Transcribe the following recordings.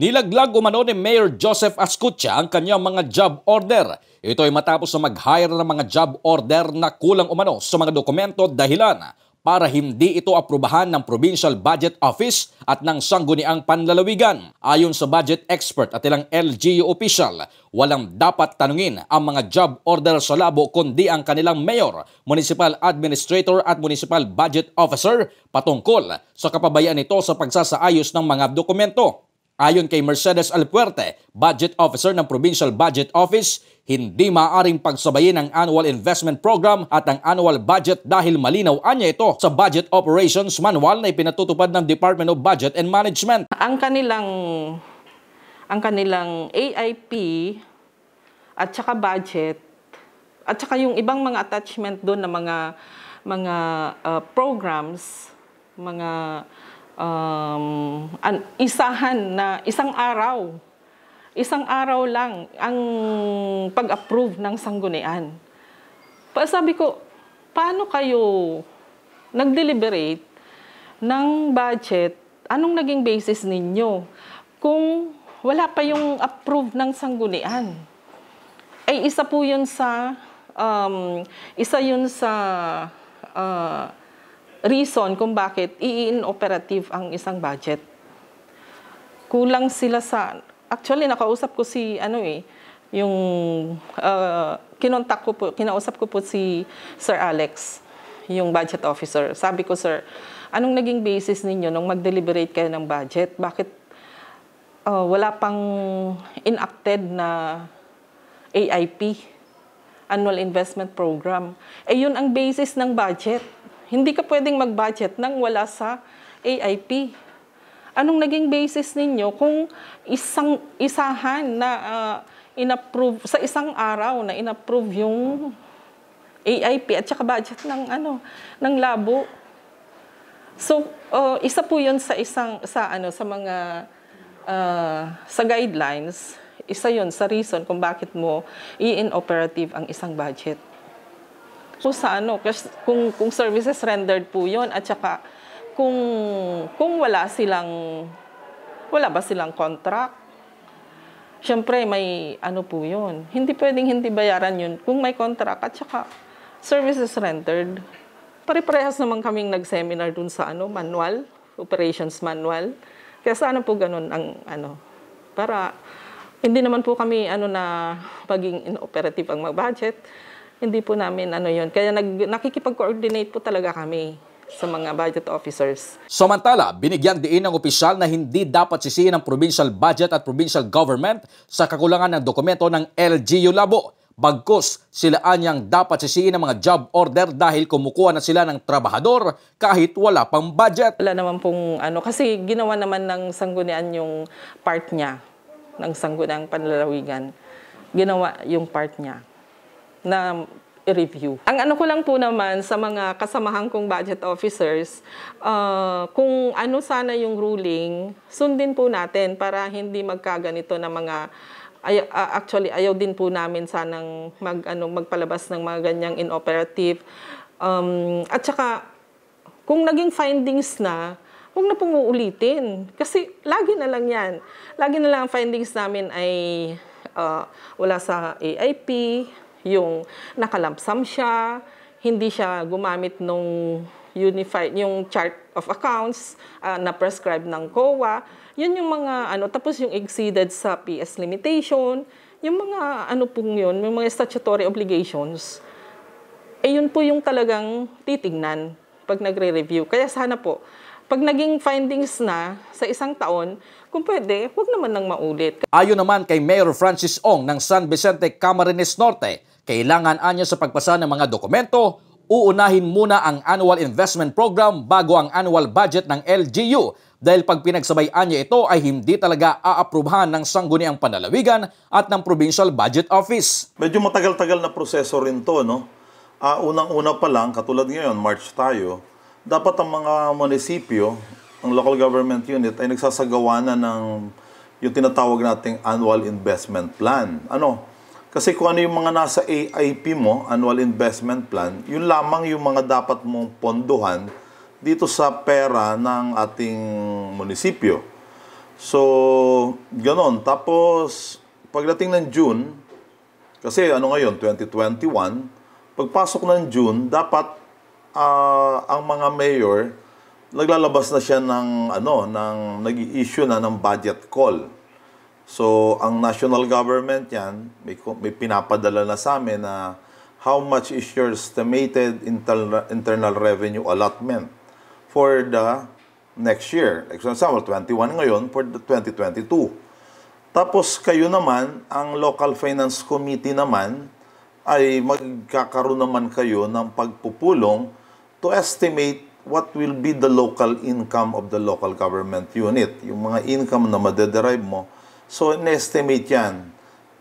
Nilaglag umano ni Mayor Joseph Ascutia ang kanyang mga job order. Ito ay matapos na mag-hire ng mga job order na kulang umano sa mga dokumento dahilan para hindi ito aprubahan ng Provincial Budget Office at ng Sangguniang Panlalawigan. Ayon sa budget expert at ilang LGU official, walang dapat tanungin ang mga job order sa labo kundi ang kanilang mayor, municipal administrator at municipal budget officer patungkol sa kapabayaan nito sa pagsasaayos ng mga dokumento. Ayon kay Mercedes Alpuerte, Budget Officer ng Provincial Budget Office, hindi maaring pagsabayin ang Annual Investment Program at ang Annual Budget dahil malinaw anya ito sa Budget Operations Manual na ipinatutupad ng Department of Budget and Management. Ang kanilang ang kanilang AIP at saka budget at saka yung ibang mga attachment doon na mga mga uh, programs, mga um, an, isahan na isang araw, isang araw lang ang pag-approve ng sanggunian. Pa sabi ko, paano kayo nag-deliberate ng budget? Anong naging basis ninyo? Kung wala pa yung approve ng sanggunian. Ay eh, isa po yun sa um, isa yun sa uh, reason kung bakit i-inoperative ang isang budget. Kulang sila sa... Actually, nakausap ko si, ano eh, yung... Uh, kinontak ko po, kinausap ko po si Sir Alex, yung budget officer. Sabi ko, Sir, anong naging basis ninyo nung mag-deliberate kayo ng budget? Bakit uh, wala pang enacted na AIP, Annual Investment Program? Eh, yun ang basis ng budget hindi ka pwedeng mag-budget nang wala sa AIP. Anong naging basis ninyo kung isang isahan na uh, inapprove sa isang araw na inapprove yung AIP at saka budget ng ano ng labo? So uh, isa po 'yon sa isang sa ano sa mga uh, sa guidelines, isa 'yon sa reason kung bakit mo i-inoperative ang isang budget kung sa ano, kung, kung services rendered po yon at saka kung, kung wala silang, wala ba silang contract? syempre may ano po yon Hindi pwedeng hindi bayaran yun kung may contract at saka services rendered. Pare-parehas naman kaming nag-seminar dun sa ano, manual, operations manual. Kaya sana po ganun ang ano, para hindi naman po kami ano na paging inoperative ang mag-budget. Hindi po namin ano yun. Kaya nag, nakikipag-coordinate po talaga kami sa mga budget officers. Samantala, binigyan diin ng opisyal na hindi dapat sisihin ang provincial budget at provincial government sa kakulangan ng dokumento ng LGU Labo. Bagkus, sila anyang dapat sisihin ang mga job order dahil kumukuha na sila ng trabahador kahit wala pang budget. Wala naman pong ano, kasi ginawa naman ng sanggunian yung part niya, ng sanggunang panlalawigan. Ginawa yung part niya na review Ang ano ko lang po naman sa mga kasamahan kong budget officers, uh, kung ano sana yung ruling, sundin po natin para hindi magkaganito na mga ay, actually ayaw din po namin sanang mag ano magpalabas ng mga ganyang inoperative. Um, at saka kung naging findings na, huwag na pong uulitin. Kasi lagi na lang yan. Lagi na lang ang findings namin ay uh, wala sa AIP, yung nakalampsam siya, hindi siya gumamit nung unified yung chart of accounts uh, ah, na prescribed ng COA. Yun yung mga ano tapos yung exceeded sa PS limitation, yung mga ano pong yun, yung mga statutory obligations. Eh yun po yung talagang titingnan pag nagre-review. Kaya sana po pag naging findings na sa isang taon, kung pwede, huwag naman nang maulit. Ayon naman kay Mayor Francis Ong ng San Vicente Camarines Norte, kailangan anya sa pagpasa ng mga dokumento, uunahin muna ang annual investment program bago ang annual budget ng LGU dahil pag pinagsabay niya ito ay hindi talaga aaprubahan ng sangguniang panalawigan at ng Provincial Budget Office. Medyo matagal-tagal na proseso rin to, no? Uh, Unang-una pa lang, katulad ngayon, March tayo, dapat ang mga munisipyo, ang local government unit, ay nagsasagawa na ng yung tinatawag nating annual investment plan. Ano? Kasi kung ano yung mga nasa AIP mo, Annual Investment Plan, yun lamang yung mga dapat mong ponduhan dito sa pera ng ating munisipyo. So, ganon. Tapos, pagdating ng June, kasi ano ngayon, 2021, pagpasok ng June, dapat uh, ang mga mayor, naglalabas na siya ng ano ng nag-issue na ng budget call So, ang national government yan, may, may pinapadala na sa amin na how much is your estimated internal, internal revenue allotment for the next year. Like for example, 21 ngayon for the 2022. Tapos kayo naman, ang local finance committee naman, ay magkakaroon naman kayo ng pagpupulong to estimate what will be the local income of the local government unit. Yung mga income na madederive mo So, in-estimate yan.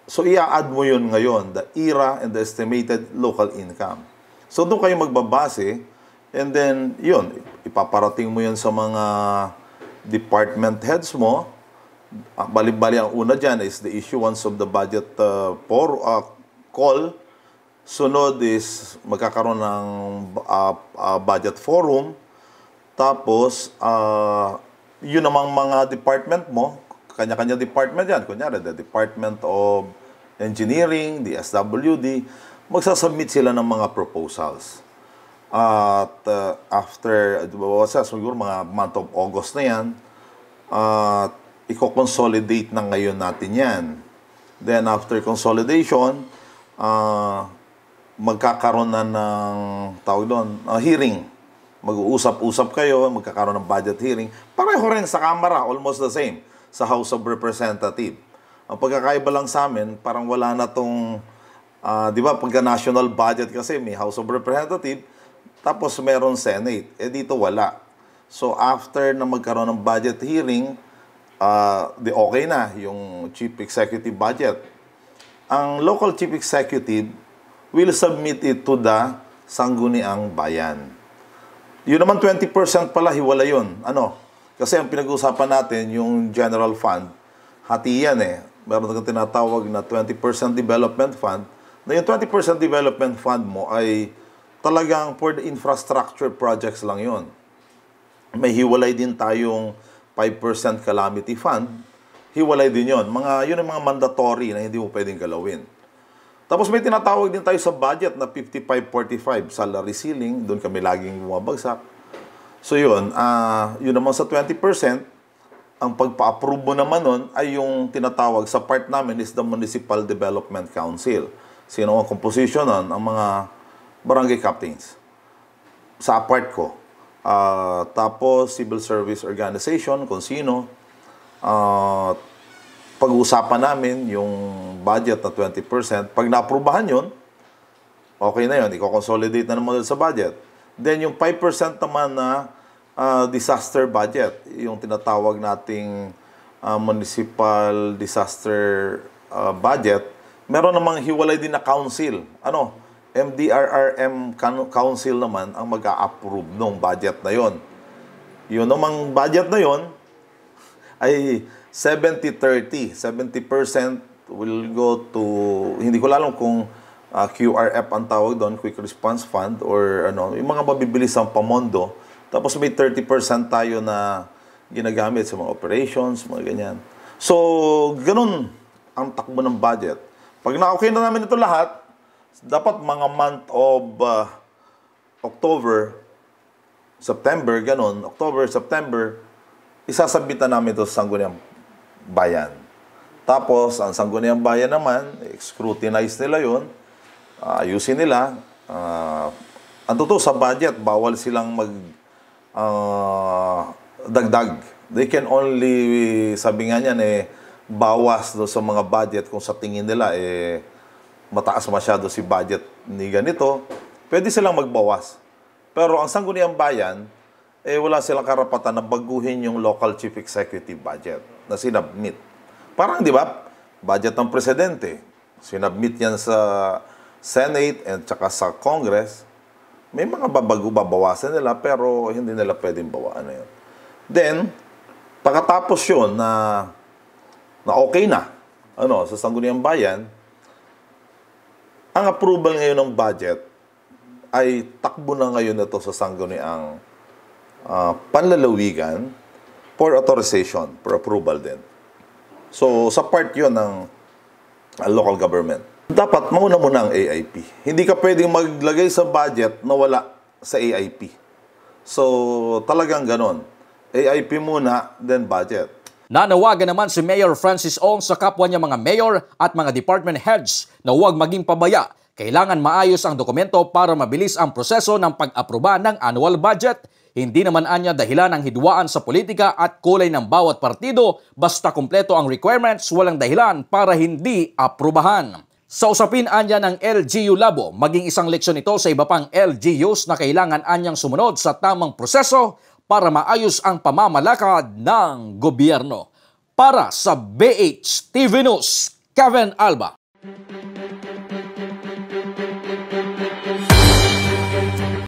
So, i-add mo yun ngayon, the ERA and the estimated local income. So, doon kayo magbabase, and then, yun, ipaparating mo yun sa mga department heads mo. Ah, bali-bali, ang una dyan is the issuance of the budget uh, for uh, call. Sunod is magkakaroon ng uh, uh, budget forum. Tapos, uh, yun namang mga department mo, kanya-kanya department yan. Kunyari, the Department of Engineering, the SWD, magsasubmit sila ng mga proposals. At uh, after, sa siguro mga month of August na yan, at uh, i-consolidate na ngayon natin yan. Then after consolidation, uh, magkakaroon na ng tawag doon, uh, hearing. Mag-uusap-usap kayo, magkakaroon ng budget hearing. Pareho rin sa Kamara, almost the same sa House of Representatives. Ang pagkakaiba lang sa amin, parang wala na tong, uh, di ba, pagka national budget kasi may House of Representatives, tapos meron Senate. Eh dito wala. So after na magkaroon ng budget hearing, uh, di okay na yung chief executive budget. Ang local chief executive will submit it to the sangguniang bayan. Yun naman 20% pala, hiwala yun. Ano? Kasi ang pinag-uusapan natin, yung general fund, hati yan eh. Meron kang tinatawag na 20% development fund. Na yung 20% development fund mo ay talagang for the infrastructure projects lang yon. May hiwalay din tayong 5% calamity fund. Hiwalay din yon. Mga, yun ang mga mandatory na hindi mo pwedeng galawin. Tapos may tinatawag din tayo sa budget na 55-45 salary ceiling. Doon kami laging bumabagsak So yun, uh, yun naman sa 20%, ang pagpa-approve mo naman nun ay yung tinatawag sa part namin is the Municipal Development Council. Sino ang composition nun? Ang mga barangay captains. Sa part ko. Uh, tapos, civil service organization, kung sino. Uh, pag-uusapan namin yung budget na 20%. Pag naaprubahan yun, okay na yun. Iko-consolidate na naman sa budget Then yung 5% naman na uh, disaster budget, yung tinatawag nating uh, municipal disaster uh, budget, meron namang hiwalay din na council. Ano? MDRRM Council naman ang mag approve ng budget na yon. Yung namang budget na yon ay 70-30. 70%, will go to, hindi ko alam kung uh, ah, QRF ang tawag doon, Quick Response Fund or ano, yung mga mabibilis ang pamondo. Tapos may 30% tayo na ginagamit sa mga operations, mga ganyan. So, ganun ang takbo ng budget. Pag na-okay na namin ito lahat, dapat mga month of uh, October, September, ganun, October, September, isasabita namin ito sa Sangguniang Bayan. Tapos, ang Sangguniang Bayan naman, scrutinize nila yon uh, ayusin nila. Uh, ang totoo sa budget, bawal silang mag uh, dagdag. They can only, sabi nga niyan eh, bawas do sa mga budget kung sa tingin nila eh mataas masyado si budget ni ganito, pwede silang magbawas. Pero ang sangguniang bayan, eh wala silang karapatan na baguhin yung local chief executive budget na sinabmit. Parang, di ba, budget ng presidente, sinabmit yan sa Senate at saka sa Congress, may mga babago babawasan nila pero hindi nila pwedeng bawaan na yun. Then, pagkatapos yun na, na okay na ano, sa Sangguniang Bayan, ang approval ngayon ng budget ay takbo na ngayon na to sa Sangguniang uh, Panlalawigan for authorization, for approval din. So, sa part yon ng uh, local government dapat mauna mo na ang AIP. Hindi ka pwedeng maglagay sa budget na wala sa AIP. So, talagang ganon. AIP muna, then budget. Nanawagan naman si Mayor Francis Ong sa kapwa niya mga mayor at mga department heads na huwag maging pabaya. Kailangan maayos ang dokumento para mabilis ang proseso ng pag-aproba ng annual budget. Hindi naman anya dahilan ang hidwaan sa politika at kulay ng bawat partido basta kumpleto ang requirements walang dahilan para hindi aprubahan. Sa usapin anya ng LGU Labo, maging isang leksyon ito sa iba pang LGUs na kailangan anyang sumunod sa tamang proseso para maayos ang pamamalakad ng gobyerno. Para sa BH TV News, Kevin Alba.